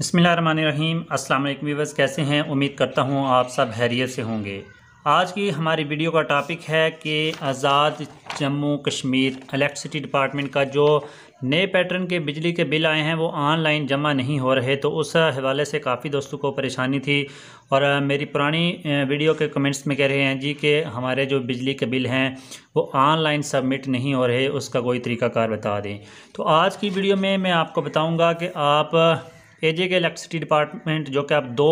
बसमीम अस्सलाम वालेकुम व्यूवर्स कैसे हैं उम्मीद करता हूँ आप सब हैरियत से होंगे आज की हमारी वीडियो का टॉपिक है कि आज़ाद जम्मू कश्मीर इलेक्ट्रिसिटी डिपार्टमेंट का जो नए पैटर्न के बिजली के बिल आए हैं वो ऑनलाइन जमा नहीं हो रहे तो उस हवाले से काफ़ी दोस्तों को परेशानी थी और मेरी पुरानी वीडियो के कमेंट्स में कह रहे हैं जी कि हमारे जो बिजली के बिल हैं वो ऑनलाइन सबमिट नहीं हो रहे उसका कोई तरीकाकार बता दें तो आज की वीडियो में मैं आपको बताऊँगा कि आप एजे के इलेक्ट्रिसिटी डिपार्टमेंट जो कि आप दो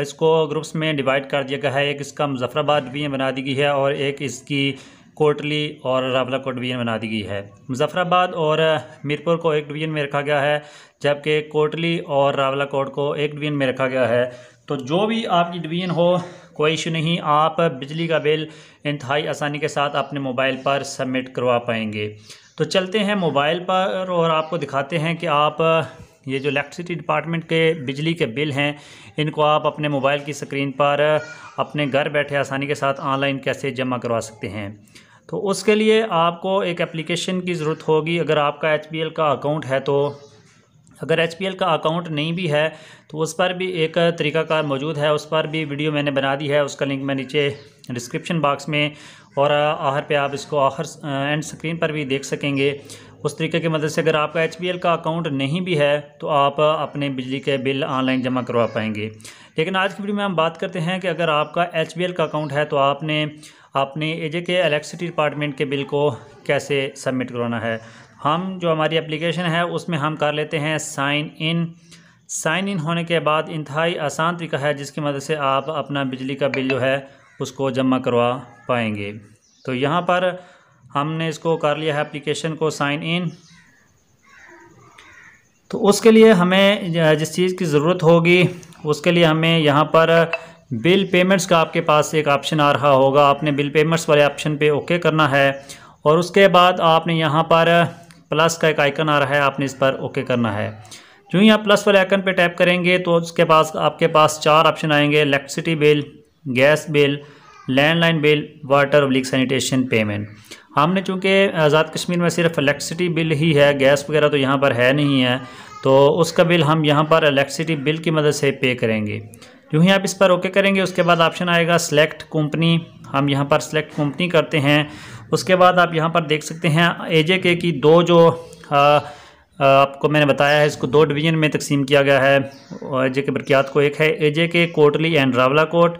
इसको ग्रुप्स में डिवाइड कर दिया गया है एक इसका मुजफ्फराबाद डिवीजन बना दी गई है और एक इसकी कोटली और रावला कोट डिवीजन बना दी गई है मुजफ्फराबाद और मीरपुर को एक डिवीजन में रखा गया है जबकि कोटली और रावला कोट को एक डिवीजन में रखा गया है तो जो भी आपकी डिवीजन हो कोई इशू नहीं आप बिजली का बिल इंतहाई आसानी के साथ अपने मोबाइल पर सबमिट करवा पाएंगे तो चलते हैं मोबाइल पर और आपको दिखाते हैं कि आप ये जो इलेक्ट्रिसिटी डिपार्टमेंट के बिजली के बिल हैं इनको आप अपने मोबाइल की स्क्रीन पर अपने घर बैठे आसानी के साथ ऑनलाइन कैसे जमा करवा सकते हैं तो उसके लिए आपको एक एप्लीकेशन की ज़रूरत होगी अगर आपका एच का अकाउंट है तो अगर एच का अकाउंट नहीं भी है तो उस पर भी एक तरीकाकार मौजूद है उस पर भी वीडियो मैंने बना दी है उसका लिंक मैं नीचे डिस्क्रिप्शन बॉक्स में और आखिर पे आप इसको आखिर एंड स्क्रीन पर भी देख सकेंगे उस तरीके की मदद से अगर आपका एच का अकाउंट नहीं भी है तो आप अपने बिजली के बिल ऑनलाइन जमा करवा पाएंगे लेकिन आज की वीडियो में हम बात करते हैं कि अगर आपका एच का अकाउंट है तो आपने अपने एजे के इलेक्ट्रिसिटी डिपार्टमेंट के बिल को कैसे सबमिट करवाना है हम जो हमारी एप्लीकेशन है उसमें हम कर लेते हैं साइन इन साइन इन होने के बाद इंतहाई आसान तरीका है जिसकी मदद से आप अपना बिजली का बिल जो है उसको जमा करवा पाएंगे तो यहाँ पर हमने इसको कर लिया है एप्लीकेशन को साइन इन तो उसके लिए हमें जिस चीज़ की ज़रूरत होगी उसके लिए हमें यहाँ पर बिल पेमेंट्स का आपके पास एक ऑप्शन आ रहा होगा आपने बिल पेमेंट्स वाले ऑप्शन पे ओके करना है और उसके बाद आपने यहाँ पर प्लस का एक आइकन आ रहा है आपने इस पर ओके करना है जो ही आप प्लस वाले आइकन पे टैप करेंगे तो उसके पास आपके पास चार ऑप्शन आएंगे electricity bill gas bill landline bill water oblique sanitation payment हमने चूँकि आज़ाद कश्मीर में सिर्फ इलेक्ट्रिसिटी बिल ही है गैस वगैरह तो यहाँ पर है नहीं है तो उसका बिल हम यहाँ पर इलेक्ट्रिसिटी बिल की मदद से पे करेंगे जो ही आप इस पर ओके करेंगे उसके बाद ऑप्शन आएगा सेलेक्ट कंपनी हम यहाँ पर सेलेक्ट कंपनी करते हैं उसके बाद आप यहाँ पर देख सकते हैं एजे के की दो जो आ, आपको मैंने बताया है इसको दो डिवीज़न में तकसीम किया गया है एजे के बरकियात को एक है एजे के कोटली एंड रावला कोट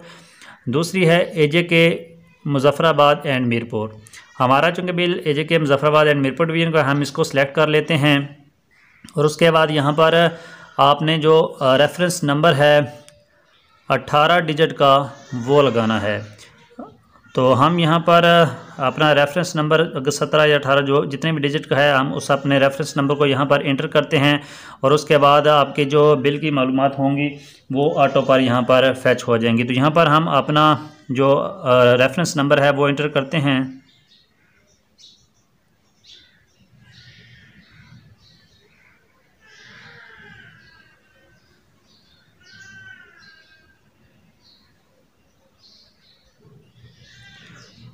दूसरी है एजे के मुजफ़राबाद एंड मीरपुर हमारा चूँकि बिल ए जे के जफ़राबाद एंड मीरपुर डिवीजन का हम इसको सेलेक्ट कर लेते हैं और उसके बाद यहाँ पर आपने जो रेफरेंस नंबर है अट्ठारह डिजिट का वो लगाना है तो हम यहाँ पर अपना रेफरेंस नंबर अगर सत्रह या अठारह जो जितने भी डिजिट का है हम उस अपने रेफरेंस नंबर को यहाँ पर इंटर करते हैं और उसके बाद आपके जो बिल की मालूम होंगी वो ऑटो पर यहाँ पर फैच हो जाएंगी तो यहाँ पर हम अपना जो रेफरेंस नंबर है वो इंटर करते हैं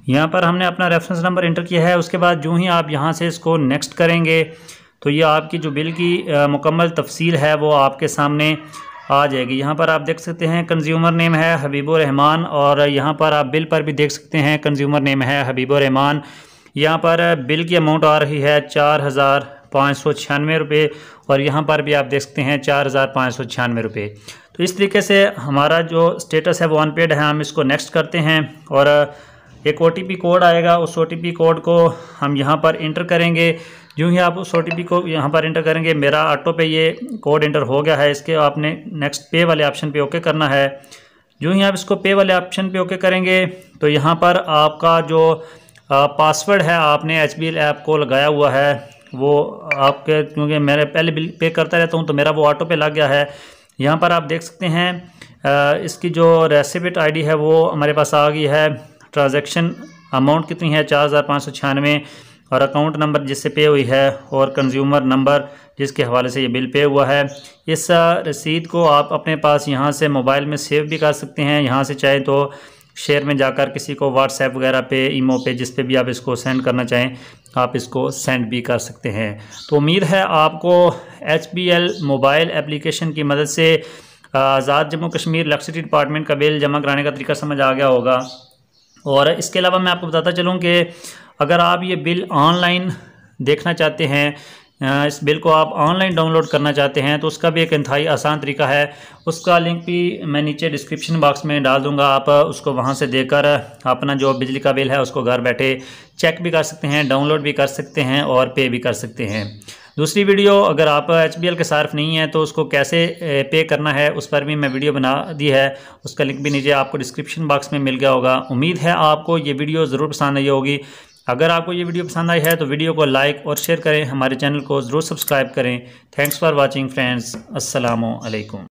यहाँ पर हमने अपना रेफरेंस नंबर इंटर किया है उसके बाद जो ही आप यहाँ से इसको नेक्स्ट करेंगे तो ये आपकी जो बिल की मुकम्मल तफसील है वो आपके सामने आ जाएगी यहाँ पर आप देख सकते हैं कंज्यूमर नेम है हबीबो रहमान और यहाँ पर आप बिल पर भी देख सकते हैं कंज्यूमर नेम है हबीबो रहमान यहाँ पर बिल की अमाउंट आ रही है चार हज़ार पाँच सौ छियानवे रुपये और यहाँ पर भी आप देख सकते हैं चार हज़ार पाँच सौ छियानवे रुपये तो इस तरीके से हमारा जो स्टेटस है वो अनपेड है हम इसको नेक्स्ट करते हैं और एक ओ कोड आएगा उस ओ कोड को हम यहाँ पर इंटर करेंगे जो ही आप उस ओ को यहाँ पर इंटर करेंगे मेरा ऑटो पे ये कोड इंटर हो गया है इसके आपने नेक्स्ट पे वाले ऑप्शन पे ओके करना है जो ही आप इसको पे वाले ऑप्शन पे ओके करेंगे तो यहाँ पर आपका जो पासवर्ड है आपने एच ऐप को लगाया हुआ है वो आपके क्योंकि मैंने पहले बिल पे करता रहता हूँ तो मेरा वो ऑटो पे लग गया है यहाँ पर आप देख सकते हैं इसकी जो रेसिपिट आई है वो हमारे पास आ गई है ट्रांजैक्शन अमाउंट कितनी है चार हज़ार पाँच सौ छियानवे और अकाउंट नंबर जिससे पे हुई है और कंज्यूमर नंबर जिसके हवाले से ये बिल पे हुआ है इस रसीद को आप अपने पास यहाँ से मोबाइल में सेव भी कर सकते हैं यहाँ से चाहें तो शेयर में जाकर किसी को व्हाट्सएप वगैरह पे ईमो पे जिस पे भी आप इसको सेंड करना चाहें आप इसको सेंड भी कर सकते हैं तो उम्मीद है आपको एच मोबाइल एप्लीकेशन की मदद से आज़ाद जम्मू कश्मीर इलेक्ट्रिसिटी डिपार्टमेंट का बिल जमा कराने का तरीका समझ आ गया होगा और इसके अलावा मैं आपको बताता चलूँ कि अगर आप ये बिल ऑनलाइन देखना चाहते हैं इस बिल को आप ऑनलाइन डाउनलोड करना चाहते हैं तो उसका भी एक इंतहाई आसान तरीका है उसका लिंक भी मैं नीचे डिस्क्रिप्शन बॉक्स में डाल दूंगा आप उसको वहां से देकर अपना जो बिजली का बिल है उसको घर बैठे चेक भी कर सकते हैं डाउनलोड भी कर सकते हैं और पे भी कर सकते हैं दूसरी वीडियो अगर आप एच के सार्फ नहीं है तो उसको कैसे पे करना है उस पर भी मैं वीडियो बना दी है उसका लिंक भी नीचे आपको डिस्क्रिप्शन बॉक्स में मिल गया होगा उम्मीद है आपको ये वीडियो ज़रूर पसंद आई होगी अगर आपको ये वीडियो पसंद आई है तो वीडियो को लाइक और शेयर करें हमारे चैनल को ज़रूर सब्सक्राइब करें थैंक्स फॉर वॉचिंग फ्रेंड्स असलकम